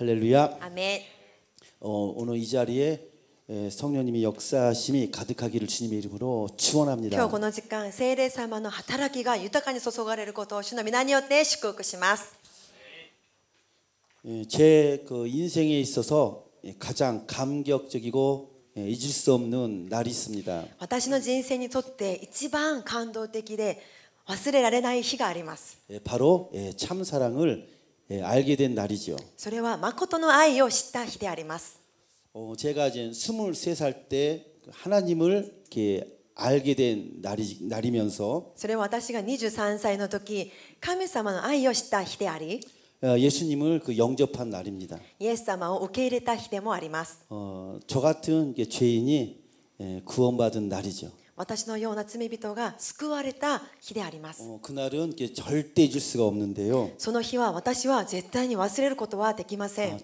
할렐루야. 아멘. 어, 오늘 이 자리에 성령님이 역사심이 가득하기를 주님의 이름으로 축원합니다. 今日この時間聖霊様の働きが豊かに注ぐ皆によって祝福します.제그 예, 인생에 있어서 가장 감격적이고 예, 잊을 수 없는 날이 있습니다. 私の人生にとって一番感動的で忘れられない日があります. 예, 바로 참 사랑을 예, 알게 된 날이죠. それは誠の愛を知った日であります. 어, 제가 이제 23살 때 하나님을 이렇게 알게 된 날이 날이면서 それは私2 3歳の時神様の愛を知った日であり 어, 예수님을 그 영접한 날입니다. 예수様を受け入れた日でもあります. 어, 저 같은 죄인이 예, 구원받은 날이죠. 私のような罪人が救われた日であります。その日は私は絶対に忘れることはできません。以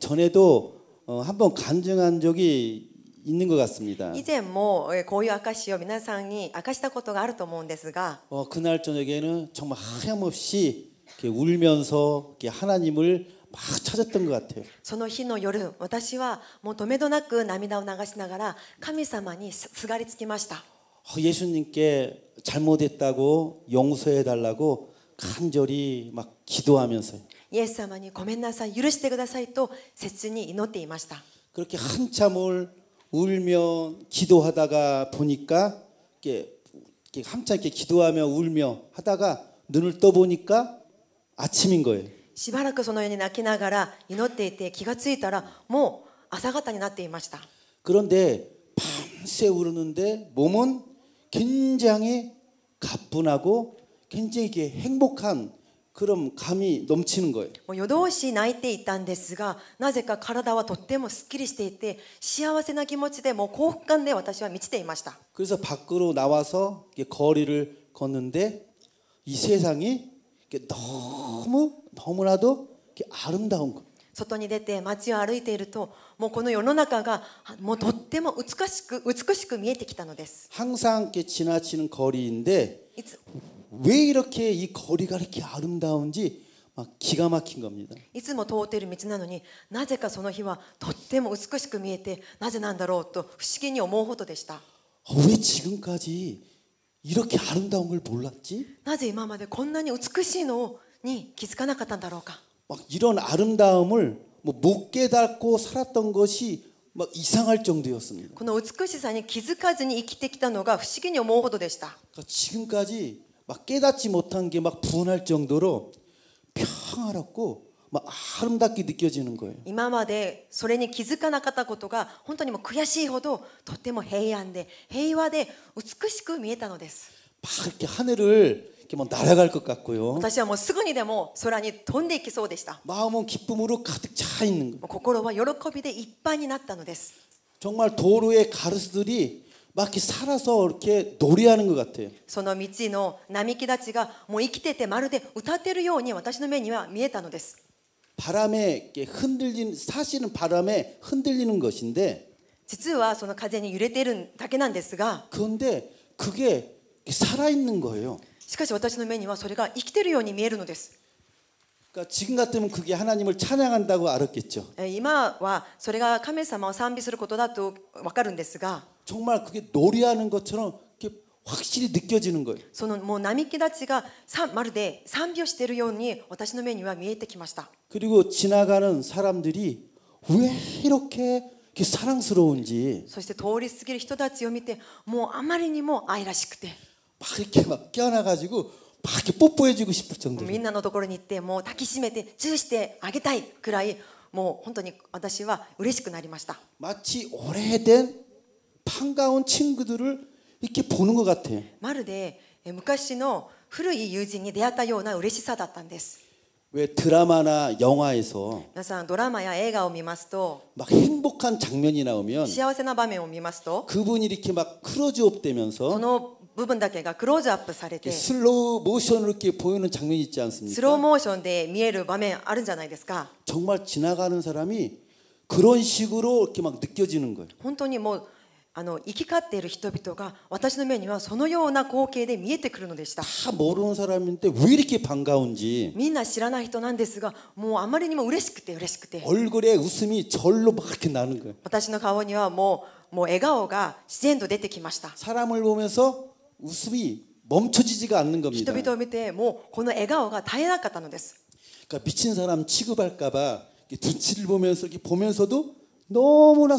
前もこういう証を皆さんに明かしたことがあると思うんですがその日の夜私はもう止めどなく涙を流しながら神様にすがりつきました 어, 예수님께 잘못했다고 용서해 달라고 간절히 막 기도하면서요. イエス様にごめんなさい許してくださいと切に祈っていまし 그렇게 한참을 울며 기도하다가 보니까 이렇게, 이렇게 한참 이렇게 기도하며 울며 하다가 눈을 떠 보니까 아침인 거예요. しばらくそのように泣きながら祈っていて気がついたらもう朝方になっていました。 뭐 그런데 밤새 우르는데 몸은 굉장히 가뿐하고 굉장히 이게 행복한 그런 감이 넘치는 거예요. 夜通し泣いていたんですが、なぜか体はとってもすっきりしていて、幸せな気持ちでもう幸福感で私は満ちていました. 뭐 뭐 그래서 밖으로 나와서 거리를 걷는데 이 세상이 너무 너무나도 아름다운 거. 예요 外に出て街を歩いているともうこの世の中がもうとっても美しく美しく見えてきたのです。항상이렇게지나치는거리인데왜이렇게이거리가이렇게아름다운지막기가막힌겁니다いつも通っている道なのになぜかその日はとっても美しく見えてなぜなんだろうと不思議に思うほどでした。왜지금까지이렇게아름다운걸몰랐지なぜ今までこんなに美しいのに気づかなかったんだろうか。막 이런 아름다움을 못 깨닫고 살았던 것이 막 이상할 정도였습니다. この美しさに気づかずに生きてきたのが不思議に思うほどでした. 지금까지 막 깨닫지 못한 게막 분할 정도로 평화롭고 막 아름답게 느껴지는 거예요. 今までそれに気づかなかったことが本当にも悔しいほどとても平安で平和で美しく見えたのです.막 이렇게 하늘을 이렇게 뭐 날아갈 것 같고요. 私はもうすぐにでも空に飛んでいきそうでした. 마음은 기쁨으로 가득 차 있는 거. 心は喜びでいっぱいになったのです. 정말 도로의 가르스들이 막이 살아서 이렇게 노래하는 것 같아요. その道の並木たちがもう生きててまるで歌ってるように私の目には見えたのです. 바람에 흔들린 사실은 바람에 흔들리는 것인데 実はその風に揺れてるだけなんですが 그런데 그게 살아있는 거예요. しかし私の目にはそれが生きているように見えるのです。今はそれが神様を賛美することだとわかるんですがそのもう並木立ちがまるで賛美をしているように私の目には見えてきました그리が、지나가는사람들이왜이렇게이렇게사랑스러운そして通り過ぎる人たちを見てもうあまりにも愛らしくて。막 이렇게 막 껴안아가지고 막 이렇게 뽀뽀해주고 싶을 정도. みんなのところに行ってもう抱きしめてチューしてあげたいくらいもう本当に私は嬉しくなりました 마치 오래된 반가운 친구들을 이렇게 보는 것 같아. まるで昔の古い友人に出会ったような嬉しさだったんです。왜 드라마나 영화에서 皆さんドラマや映画を見ますと막 행복한 장면이 나오면 幸せな場面を見ますと 그분이 이렇게 막 크로즈업 되면서 部分だけがクローズアップされてスローモーション으로이렇게보이는장면이있지않습니까スローモーションで見える場面あるんじゃないですか정말지나가는사람이그런식으로이렇게막느껴지는거예요本当にもうあの行き交っている人々が私の目にはそのような光景で見えてくるのでした。みんな知らない人なんですが、もうあまりにも嬉しくて嬉しくて。私の顔にはもうもう笑顔が自然と出てきました。사람을보면서 웃음이 멈춰지지가 않는 겁니다. 人々を見てもこの笑顔が絶えなかったのです. 그러니까 미친 사람 취급할까봐 눈치를 보면서 이렇게 보면서도 너무나 사랑스러운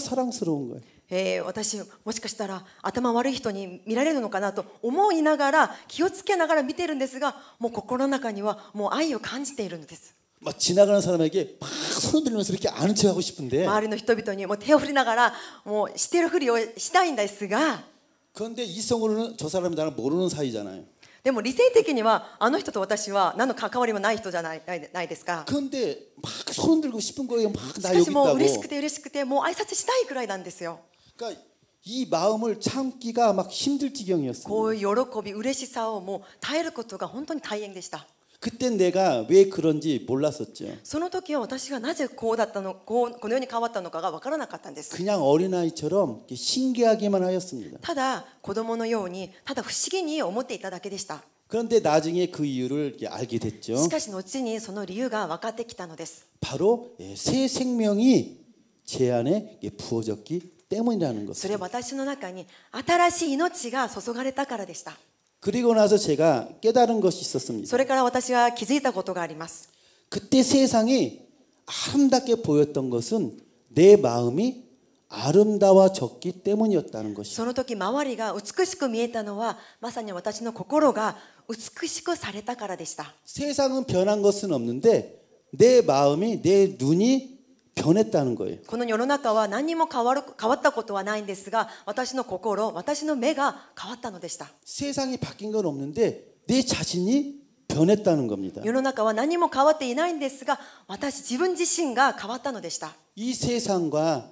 거예요. えー、私もしかしたら頭悪い人に見られるのかなと思いながら気をつけながら見てるんですがもう心の中にはもう愛を感じているのです。막 지나가는 사람에게 막 손을 들면서 이렇게 아는 척하고 싶은데. 마을의 사람手を振りながらもうしてるふりをしたいんですが 그런데 이성으로는 저 사람이 나를 모르는 사이잖아요. でも理性的にはあの人と私は何の関わりもない人じゃないないないですか。 근데 막손 들고 싶은 거예요. 막나 しか 여기 しもう 있다고. 嬉しくて嬉しくてもう挨拶したいぐらいなんですよ 그러니까 이 마음을 참기가 막 힘들 지경이었어요. こういう喜び嬉しさをもう耐えることが本当に大変でした。 그때 내가 왜 그런지 몰랐었죠. その時は私がなぜこうだったのこうこのように変わったのかがわからなかったんです 그냥 어린아이처럼 신기하기만 하였습니다. ただ子供のようにただ不思議に思っていただけでした。 그런데 나중에 그 이유를 알게 됐죠. しかし後にその理由がわかってきたのです 바로 새 생명이 제 안에 부어졌기 때문이라는 것. それ私の中に新しい命が注がれたからでした。 그리고 나서 제가 깨달은 것이 있었습니다. それから私は気づいたことがあります. 그때 세상이 아름답게 보였던 것은 내 마음이 아름다워졌기 때문이었다는 것이その時周りが美しく見えたのはまさに私の心が美しくされたからでした. 세상은 변한 것은 없는데 내 마음이 내 눈이 변했다는 거예요. この世の中は何も変わる変わったことはないんですが、私の心、私の目が変わったのでした. 세상이 바뀐 건 없는데 내 자신이 변했다는 겁니다. 世の中は何も変わっていないんですが、私自分自身が変わったのでした.이 세상과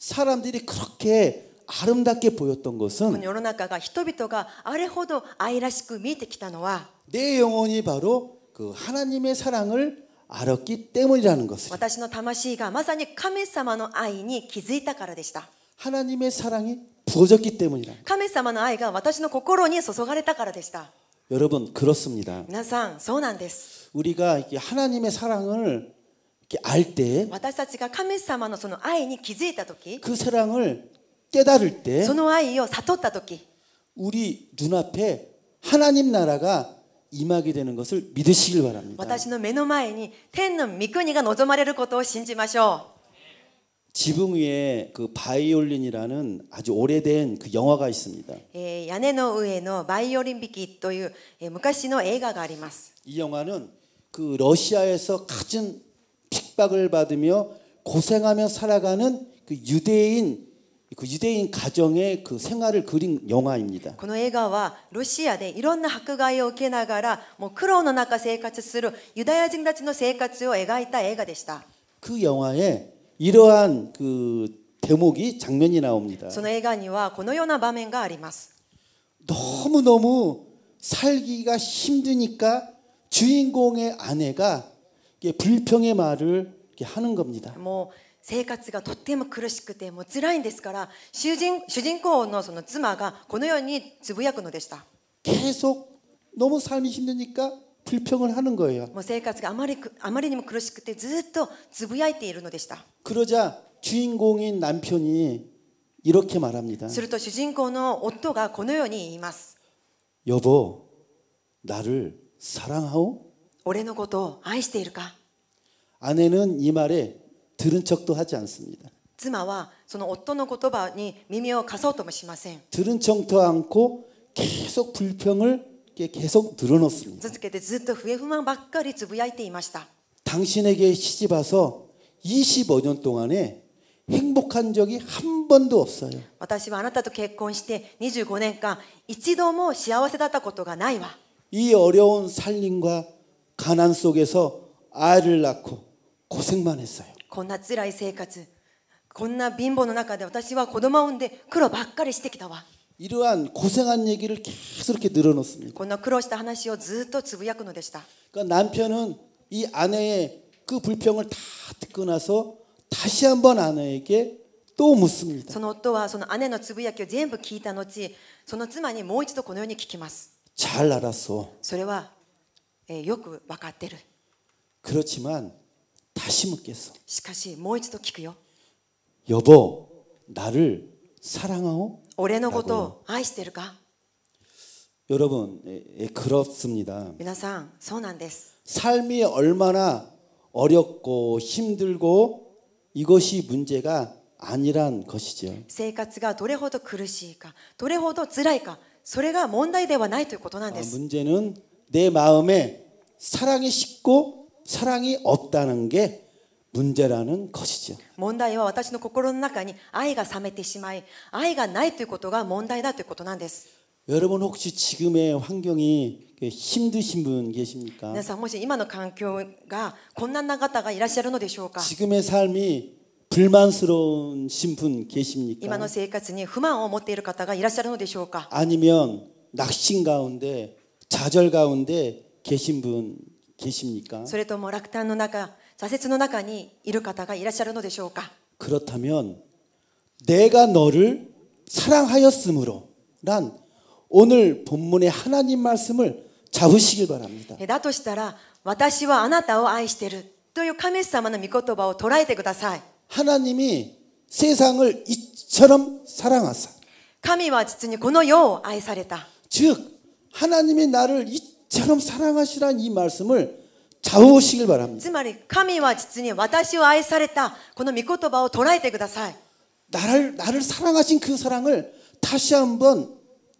사람들이 그렇게 아름답게 보였던 것은 그世の中が人々があれほど愛らしく見えてきたのは내 영혼이 바로 그 하나님의 사랑을 알았기 때문이라는 것을. 私の魂がまさに神様の愛に気づいたからでした. 하나님의 사랑이 부어졌기 때문이라. 神様の愛が私の心に注がれたからでした. 여러분 그렇습니다. 皆さんそうなんです. 우리가 이렇게 하나님의 사랑을 이렇게 알 때, 私たちが神様のその愛に気づいた時,그 사랑을 깨달을 때, その愛を悟った時, 우리 눈앞에 하나님 나라가 임하게 되는 것을 믿으시길 바랍니다. 私の目の前に天の御国が望まれることを信じましょう. 지붕 위에 그 바이올린이라는 아주 오래된 그 영화가 있습니다. 屋根の上のバイオリン弾きという昔の映画があります.이 예, 영화는 그 러시아에서 가진 핍박을 받으며 고생하며 살아가는 그 유대인 그 유대인 가정의 그 생활을 그린 영화입니다. この映画はロシアでいろんな迫害を受けながらもう苦労の中生活するユダヤ人たちの生活を描いた映画でした그 영화에 이러한 그 대목이 장면이 나옵니다. その映画にはこのような場面があります. 너무너무 살기가 힘드니까 주인공의 아내가 불평의 말을 하는 겁니다. 뭐生活がとっても苦しくてもう辛いんですから主人主人公のその妻がこのようにつぶやくのでした。もう生活があまりあまりにも苦しくてずっとつぶやいているのでした。그러자주인공인남편이이렇게말합니다すると主人公の夫がこのように言います。여보나를사랑하오俺のことを愛しているか姉내는이말에 들은 척도 하지 않습니다. 뭐 들은 척도 않고 계속 불평을 계속 늘어놓습니다. 당신에게 시집 와서 25년 동안에 행복한 적이 한 번도 없어요. 私はあなたと結婚して25年間一度も幸せだったことがないわ.이 어려운 살림과 가난 속에서 아이를 낳고 고생만 했어요. こんな辛い生活こんな貧乏の中で私は子供を産んで苦労ばっかりしてきたわ이러한고생한얘기를계속이렇게늘어놓습니다こんな苦労した話をずっとつぶやくのでした그러니까남편은이아내의그불평을다듣고나서다시한번아내에게또묻습니다その夫はその姉のつぶやきを全部聞いた後、その妻にもう一度このように聞きます。잘알았어それは、えよくわかってる。그렇지만 다시 묻겠어. しかしもう一度聞くよ。 여보, 나를 사랑하오? 俺のことを愛してるか 여러분, 예, 예, 그렇습니다. 皆さん、そうなんです。 삶이 얼마나 어렵고 힘들고 이것이 문제가 아니란 것이죠. 生活がどれほど苦しいか、どれほど辛いか、それが問題ではないということなん 아, です。 문제는 내 마음에 사랑이 식고 사랑이 없다는 게 문제라는 것이죠. 問題は私の心の中に愛が冷めてしまい、愛がないということが問題だということなんです。 여러분 혹시 지금의 환경이 힘드신 분 계십니까? 皆さんもし今の環境がこんな方がいらっしゃるのでしょうか? 지금의 삶이 불만스러운 신분 계십니까? 今の生活に不満を持っている方がいらっしゃるのでしょうか? 아니면 낙심 가운데 좌절 가운데 계신 분 계십니까? それとも落胆の中、挫折の中にいる方がいらっしゃるのでしょうか 그렇다면 내가 너를 사랑하였으므로란 오늘 본문의 하나님 말씀을 잡으시길 바랍니다. だとしたら私はあなたを愛しているという神様の御言葉を捉えてください。 하나님이 세상을 이처럼 사랑하사 神は実にこの世を愛された。즉 하나님이 나를 이 지금 사랑하시란 이 말씀을 잡으시길 바랍니다. つまり神は実に私を愛されたこの御言葉を捉えてください. 나를 나를 사랑하신 그 사랑을 다시 한번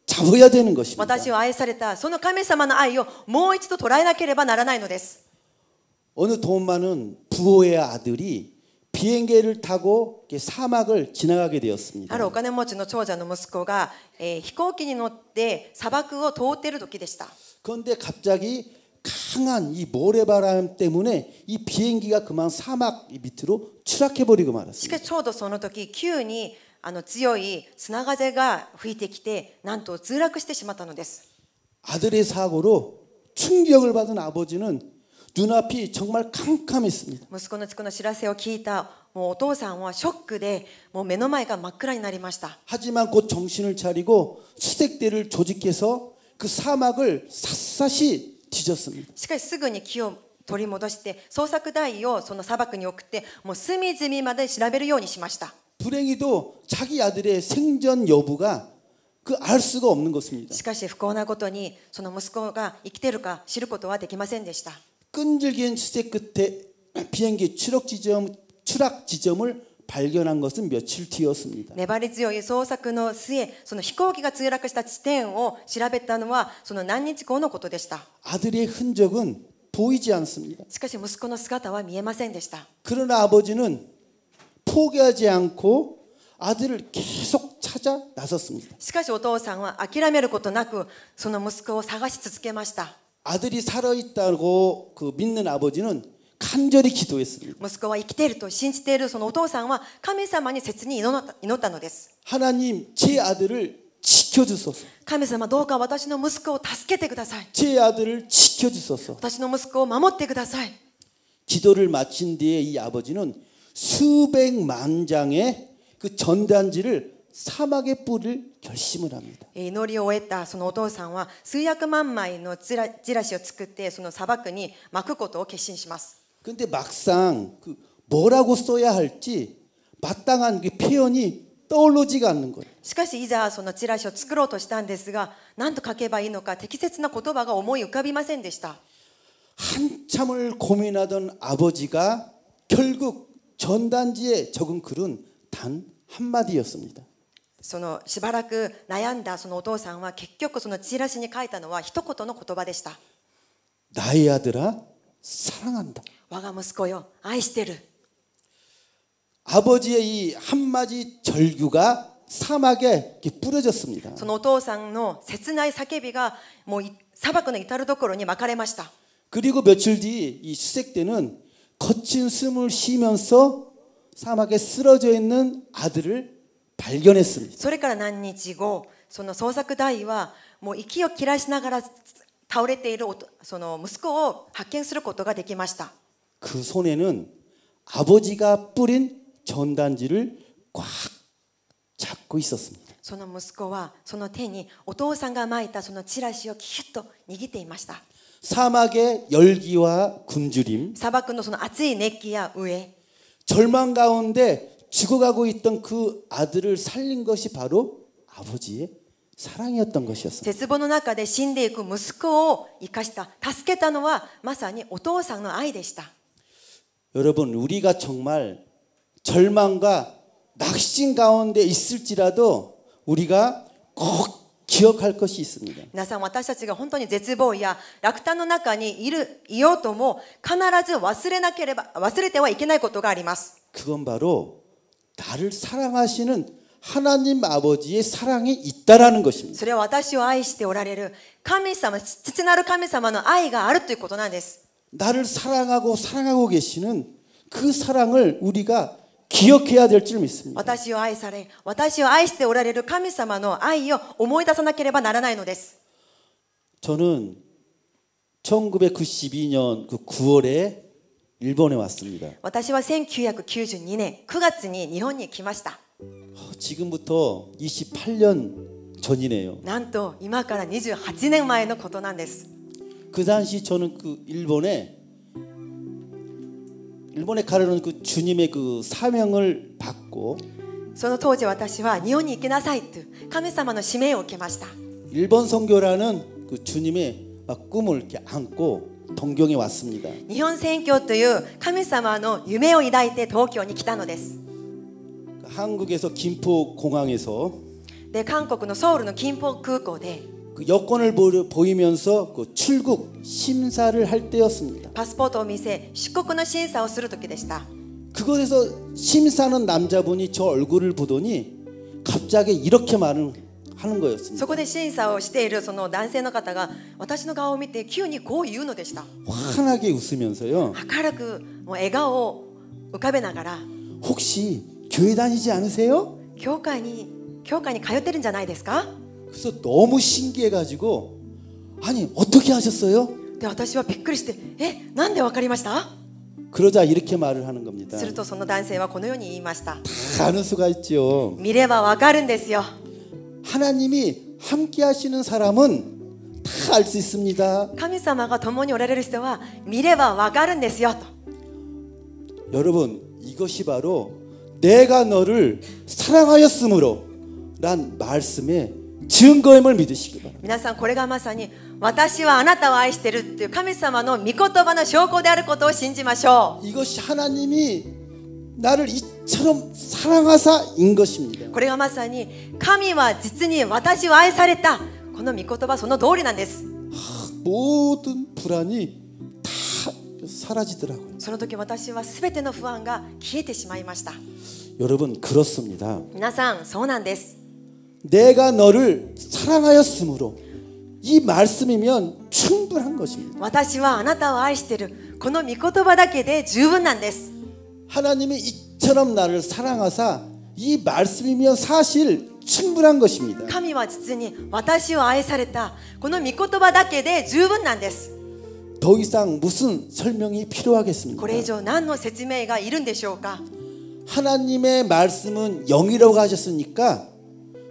잡아야 되는 것입니다. 私を愛されたその神様の愛をもう一度捉えなければならないのです. 어느 돈만은 부호의 아들이 비행기를 타고 사막을 지나가게 되었습니다. 바로 오카네모치의 長者の息子が飛行機に乗って砂漠を通っている時でした. 그런데 갑자기 강한 이 모래바람 때문에 이 비행기가 그만 사막 밑으로 추락해버리고 말았습니다. しかちょうどその時急にあの強い砂風が吹いてきてなんと墜落してしまったのです 아들의 사고로 충격을 받은 아버지는 눈앞이 정말 캄캄했습니다. 息子の事故の知らせを聞いたもうお父さんはショックでもう目の前が真っ暗になりました。 뭐 뭐 하지만 곧 정신을 차리고 수색대를 조직해서 그 사막을 샅샅이 뒤졌습니다. しかしすぐに気を取り戻して捜索隊をその砂漠に送ってもう隅々まで調べるようにしました 불행히도 자기 아들의 생전 여부가 그 알 수가 없는 것입니다. しかし不幸なことにその息子が生きてるか知ることはできませんでした。끈질긴 수색 끝에 비행기 추락 지점 추락 지점을 발견한 것은 며칠 뒤였습니다. 粘り強い捜索の末、その飛行機が墜落した地点を調べたのはその何日後のことでした. 아들의 흔적은 보이지 않습니다. しかし息子の姿は見えませんでした. 그러나 아버지는 포기하지 않고 아들을 계속 찾아 나섰습니다. しかしお父さんは諦めることなくその息子を探し続けました. 아들이 살아 있다고 그 믿는 아버지는 간절히 기도했습니다. 息子は生きていると信じているそのお父さんは神様に切に祈ったのです。 하나님 제 아들을 지켜주소서. 神様どうか私の息子を助けてください.제 아들을 지켜주소서. 私の息子を守ってください. 기도를 마친 뒤에 이 아버지는 수백만 장의 그 전단지를 사막에 뿌릴 결심을 합니다. 祈りを終えたそのお父さんは数百万枚のチラシを作ってその砂漠に巻くことを決心します。 근데 막상 그 뭐라고 써야 할지 마땅한 그 표현이 떠오르지가 않는 거예요. しかしいざそのチラシを作ろうとしたんですがなんと書けばいいのか適切な言葉が思い浮かびませんでした 한참을 고민하던 아버지가 결국 전단지에 적은 글은 단 한마디였습니다. そのしばらく悩んだそのお父さんは結局そのチラシに書いたのは一言の言葉でした。나의아들아 사랑한다. 와가 모스코요. 아이스테르. 아버지의 이 한마디 절규가 사막에 뿌려졌습니다. そのお父さんの切ない叫びがもう砂漠の至る所にまかれました. 뭐 그리고 며칠 뒤 이 수색 때는 거친 숨을 쉬면서 사막에 쓰러져 있는 아들을 발견했습니다. それから何日後、その捜索隊はもう息を切らしながら 倒れているその息子を発見することができました。그 손에는 아버지가 뿌린 전단지를 꽉 잡고 있었습니다. その息子はその手にお父さんが巻いたそのチラシをキュッと握っていました。 사막의 열기와 굶주림, 절망 가운데 죽어가고 있던 그 아들을 살린 것이 바로 아버지의 사랑이었던 것이었습니다. 絶望の中で死んでいく息子を生かした助けたのはまさにお父さんの愛でした. 여러분 우리가 정말 절망과 낙심 가운데 있을지라도 우리가 꼭 기억할 것이 있습니다. 皆さん私たちが本当に絶望や落胆の中にいるいようとも必ず忘れなければ忘れてはいけないことがあります. 그건 바로 나를 사랑하시는 하나님 아버지의 사랑이 있다라는 것입니다. それは私を愛しておられる神様父なる神様の愛があるということなんです 나를 사랑하고 사랑하고 계시는 그 사랑을 우리가 기억해야 될 줄 믿습니다. 私を愛され私を愛しておられる神様の愛を思い出さなければならないのです 저는 1992년 그 9월에 일본에 왔습니다. 私は1992年9月に日本に来ました。 어, 지금부터 28년 전이네요. 난또 今から28年前のことなんです.그 당시 저는 그 일본에 일본에 가려는 그 주님의 그 사명을 받고 その当時私は日本に行きなさいと神様の使命を受けました. 일본 선교라는 그 주님의 꿈을 이렇게 안고 동경에 왔습니다. 일본 선교という神様の夢を抱いて東京に来たのです. 한국에서 김포 공항에서 내 네, 한국의 서울의 김포 공항에 그 여권을 보이면서 그 출국 심사를 할 때였습니다. 파스포트 미세 출국의 심사를 する時でした. 그곳에서 심사는 남자분이 저 얼굴을 보더니 갑자기 이렇게 말을 하는 거였습니다. そこで審査をしているその男性の方が私の顔を見て急にこう言うのでした. 환하게 웃으면서요. 아카くも뭐 그, 애가오 浮かべ나가라 혹시 교회 다니지 않으세요? 교회에 교회에 가요てるんじゃないですか? 그래서 너무 신기해 가지고 아니 어떻게 하셨어요? 네, 私はびっくりしてえなんでわかりました 그러자 이렇게 말을 하는 겁니다. するとその男性はこのように言いました.다 아는 수가 있죠. 미래와わかるんですよ. 하나님이 함께 하시는 사람은 다 알 수 있습니다. 神様が共におられる人は見ればわかるんですよ. 여러분 이것이 바로 내가 너를 사랑하였으므로 란 말씀에 증거임을 믿으시기 바랍니다. 皆さんこれがまさに私はあなたを愛しているという神様の御言葉の証拠であることを信じましょう. 이것이 하나님이 나를 이처럼 사랑하사인 것입니다. これがまさに神は実に私を愛されたこの御言葉その通りなんです. 모든 불안이 사라지더라고요. その時私は全ての不安が消えてしまいました. 여러분 그렇습니다. 皆さんそうなんです. 내가 너를 사랑하였으므로 이 말씀이면 충분한 것입니다. 私はあなたを愛してるこの御言葉だけで十分なんです. 하나님이 이처럼 나를 사랑하사 이 말씀이면 사실 충분한 것입니다. 神は実に私を愛されたこの御言葉だけで十分なんです。더 이상 무슨 설명이 필요하겠습니까? これ以上何の説明がいるんでしょうか? 하나님의 말씀은 영이라고 하셨으니까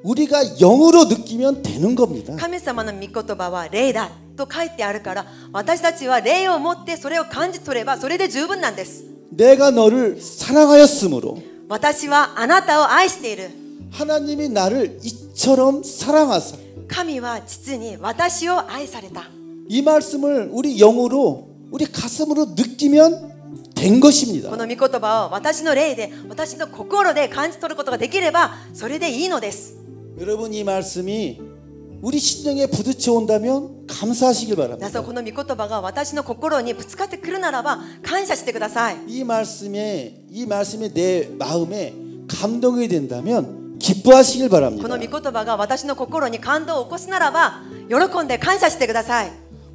우리가 영으로 느끼면 되는 겁니다. 神様の御言葉は霊だと書いてあるから私たちは霊を持ってそれを感じ取ればそれで十分なんです. 내가 너를 사랑하였으므로 私はあなたを愛している. 하나님이 나를 이처럼 사랑하사. 神は父に私を愛された。이 말씀을 우리 영으로 우리 가슴으로 느끼면 된 것입니다. この御言葉を私の霊で私の心で感じ取ることができればそれでいいのです 여러분 이 말씀이 우리 신령에 부딪혀 온다면 감사하시길 바랍니다. 그래서 この御言葉が私の心にぶつかってくるならば感謝してください.이 말씀에 이 말씀이 내 마음에 감동이 된다면 기뻐하시길 바랍니다. この御言葉が私の心に感動を起こすならば喜んで感謝してください.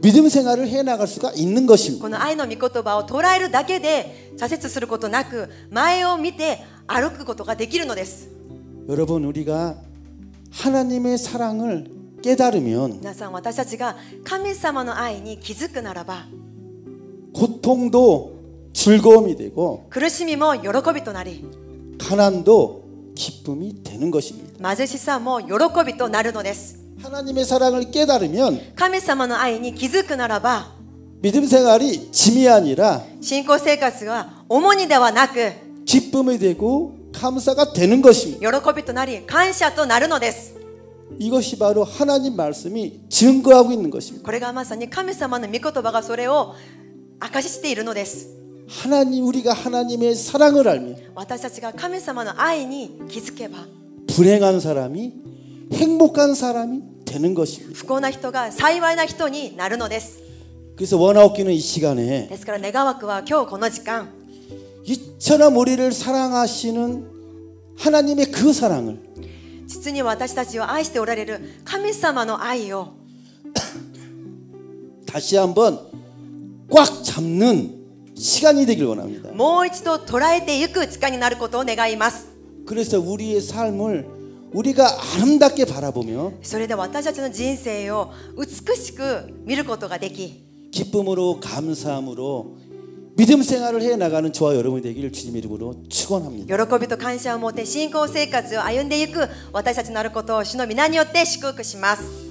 믿음 생활을 해 나갈 수가 있는 것입니다. この愛の御言葉を捉えるだけで挫折することなく前を見て歩くことができるのです. 여러분 우리가 하나님의 사랑을 깨달으면 皆さん私たちが神様の愛に気づくならば 고통도 즐거움이 되고 苦しみも喜びとなり 가난도 기쁨이 되는 것입니다. 貧しさも喜びとなるのです. 하나님의 사랑을 깨달으면 神様の愛に気づくならば 믿음 생활이 짐이 아니라 信仰生活は重荷ではなく 기쁨이 되고 감사가 되는 것입니다. 喜びとなり感謝となるのです. 이것이 바로 하나님 말씀이 증거하고 있는 것입니다. これがまさに神様の御言葉がそれを証ししているのです. 하나님 우리가 하나님의 사랑을 알면 私たちが神様の愛に気づけば 불행한 사람이 행복한 사람이 되는 것입니다. 不幸な人が幸いな人になるのです. 그래서 원하옵기는 이 시간에 ですから願わくは今日この時間이 천하 우리를 사랑하시는 하나님의 그 사랑을 父に私たちを愛しておられる神様の愛を 다시 한번 꽉 잡는 시간이 되길 원합니다. もう一度捉えていく時間になることを願います. 그래서 우리의 삶을 우리가 아름답게 바라보며 それで私たちの人生を美しく見ることができ 기쁨으로 감사함으로 믿음 생활을 해 나가는 저와 여러분이 되기를 주님의 이름으로 축원합니다. 喜びと感謝を持って信仰生活を歩んでいく私たちのあることを主の皆によって祝福します。